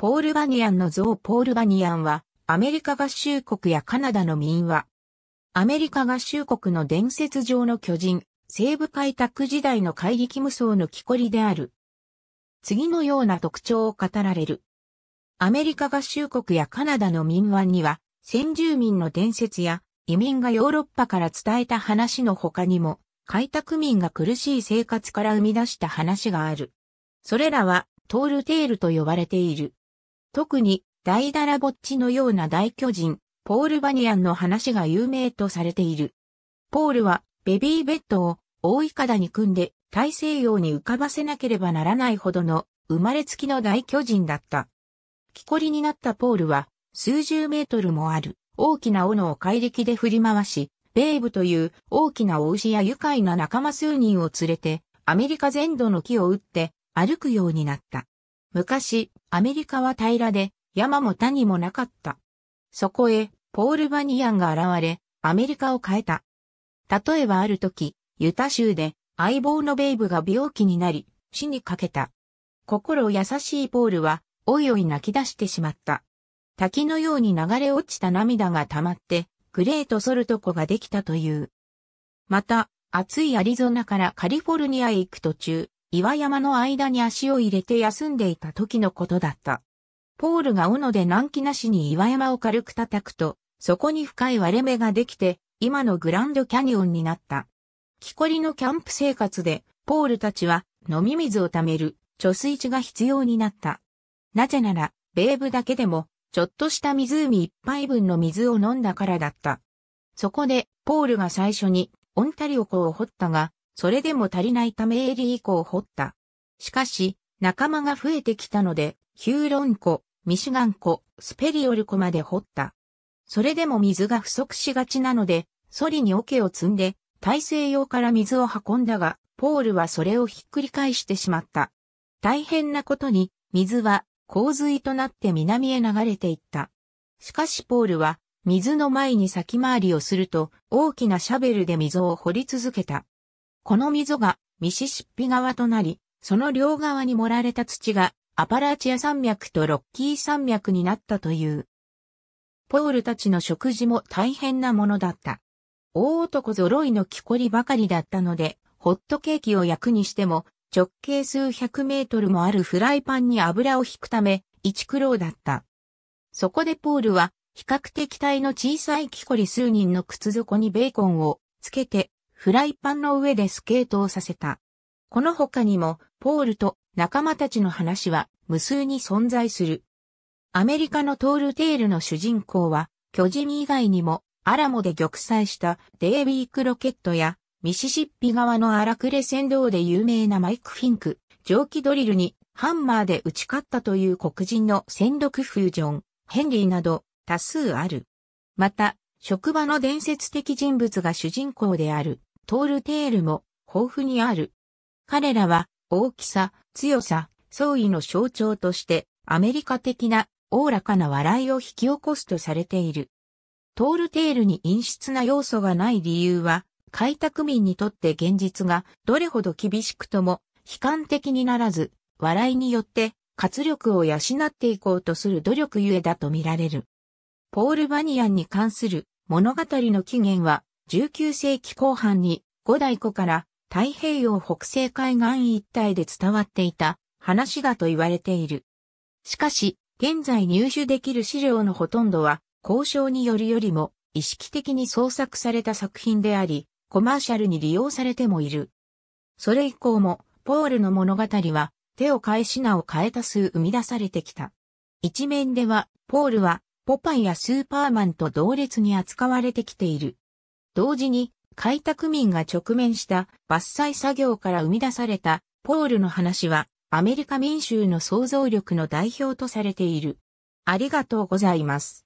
ポールバニアンの像ポールバニアンは、アメリカ合衆国やカナダの民話。アメリカ合衆国の伝説上の巨人、西部開拓時代の怪力無双の木こりである。次のような特徴を語られる。アメリカ合衆国やカナダの民話には、先住民の伝説や移民がヨーロッパから伝えた話の他にも、開拓民が苦しい生活から生み出した話がある。それらはトールテールと呼ばれている。特に大ダラぼっちのような大巨人、ポール・バニアンの話が有名とされている。ポールはベビーベッドを大いかだに組んで大西洋に浮かばせなければならないほどの生まれつきの大巨人だった。木こりになったポールは数十メートルもある大きな斧を怪力で振り回し、ベーブという大きなお牛や愉快な仲間数人を連れてアメリカ全土の木を打って歩くようになった。昔、アメリカは平らで、山も谷もなかった。そこへ、ポール・バニアンが現れ、アメリカを変えた。例えばある時、ユタ州で、相棒のベイブが病気になり、死にかけた。心優しいポールは、おいおい泣き出してしまった。滝のように流れ落ちた涙が溜まって、グレート・ソルト湖ができたという。また、暑いアリゾナからカリフォルニアへ行く途中、岩山の間に足を入れて休んでいた時のことだった。ポールが斧で難気なしに岩山を軽く叩くと、そこに深い割れ目ができて、今のグランドキャニオンになった。木こりのキャンプ生活で、ポールたちは飲み水を貯める貯水池が必要になった。なぜなら、ベーブだけでも、ちょっとした湖一杯分の水を飲んだからだった。そこで、ポールが最初に、オンタリオ湖を掘ったが、それでも足りないためリ利以降掘った。しかし、仲間が増えてきたので、ヒューロン湖、ミシガン湖、スペリオル湖まで掘った。それでも水が不足しがちなので、ソリに桶を積んで、大西洋から水を運んだが、ポールはそれをひっくり返してしまった。大変なことに、水は洪水となって南へ流れていった。しかしポールは、水の前に先回りをすると、大きなシャベルで溝を掘り続けた。この溝がミシシッピ川となり、その両側に盛られた土がアパラチア山脈とロッキー山脈になったという。ポールたちの食事も大変なものだった。大男揃いの木こりばかりだったので、ホットケーキを焼くにしても、直径数百メートルもあるフライパンに油を引くため、一苦労だった。そこでポールは、比較的体の小さい木こり数人の靴底にベーコンをつけて、フライパンの上でスケートをさせた。この他にも、ポールと仲間たちの話は無数に存在する。アメリカのトールテールの主人公は、巨人以外にも、アラモで玉砕したデイビー・クロケットや、ミシシッピ側の荒くれ船頭で有名なマイク・フィンク、蒸気ドリルにハンマーで打ち勝ったという黒人の戦力フュージョン、ヘンリーなど多数ある。また、職場の伝説的人物が主人公である。トールテールも豊富にある。彼らは大きさ、強さ、創意の象徴としてアメリカ的なおおらかな笑いを引き起こすとされている。トールテールに陰湿な要素がない理由は、開拓民にとって現実がどれほど厳しくとも悲観的にならず、笑いによって活力を養っていこうとする努力ゆえだと見られる。ポール・バニアンに関する物語の起源は19世紀後半に五大湖から太平洋北西海岸一帯で伝わっていた話がと言われている。しかし、現在入手できる資料のほとんどは交渉によるよりも意識的に創作された作品であり、コマーシャルに利用されてもいる。それ以降も、ポールの物語は、手を変え品を変えた数生み出されてきた。一面では、ポールは、ポパイやスーパーマンと同列に扱われてきている。同時に開拓民が直面した伐採作業から生み出されたポールの話はアメリカ民衆の想像力の代表とされている。ありがとうございます。